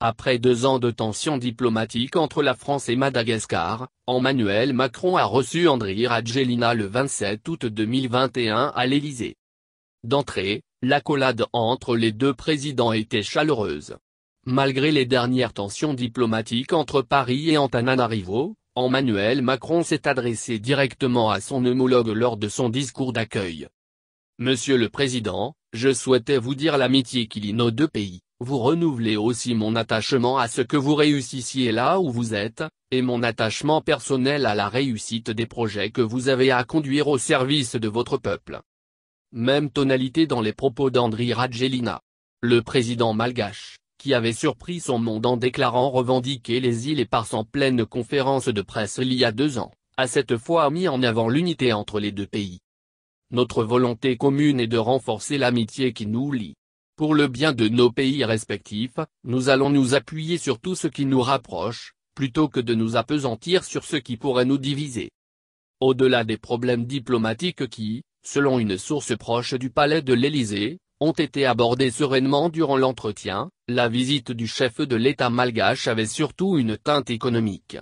Après deux ans de tensions diplomatiques entre la France et Madagascar, Emmanuel Macron a reçu Andry Rajelina le 27 août 2021 à l'Élysée. D'entrée, l'accolade entre les deux présidents était chaleureuse. Malgré les dernières tensions diplomatiques entre Paris et Antananarivo, Emmanuel Macron s'est adressé directement à son homologue lors de son discours d'accueil. Monsieur le Président, je souhaitais vous dire l'amitié qu'il y a nos deux pays. Vous renouvelez aussi mon attachement à ce que vous réussissiez là où vous êtes, et mon attachement personnel à la réussite des projets que vous avez à conduire au service de votre peuple. Même tonalité dans les propos d'Andri Rajelina. Le président malgache, qui avait surpris son monde en déclarant revendiquer les îles et par en pleine conférence de presse il y a deux ans, a cette fois mis en avant l'unité entre les deux pays. Notre volonté commune est de renforcer l'amitié qui nous lie. Pour le bien de nos pays respectifs, nous allons nous appuyer sur tout ce qui nous rapproche, plutôt que de nous apesantir sur ce qui pourrait nous diviser. Au-delà des problèmes diplomatiques qui, selon une source proche du palais de l'Élysée, ont été abordés sereinement durant l'entretien, la visite du chef de l'État malgache avait surtout une teinte économique.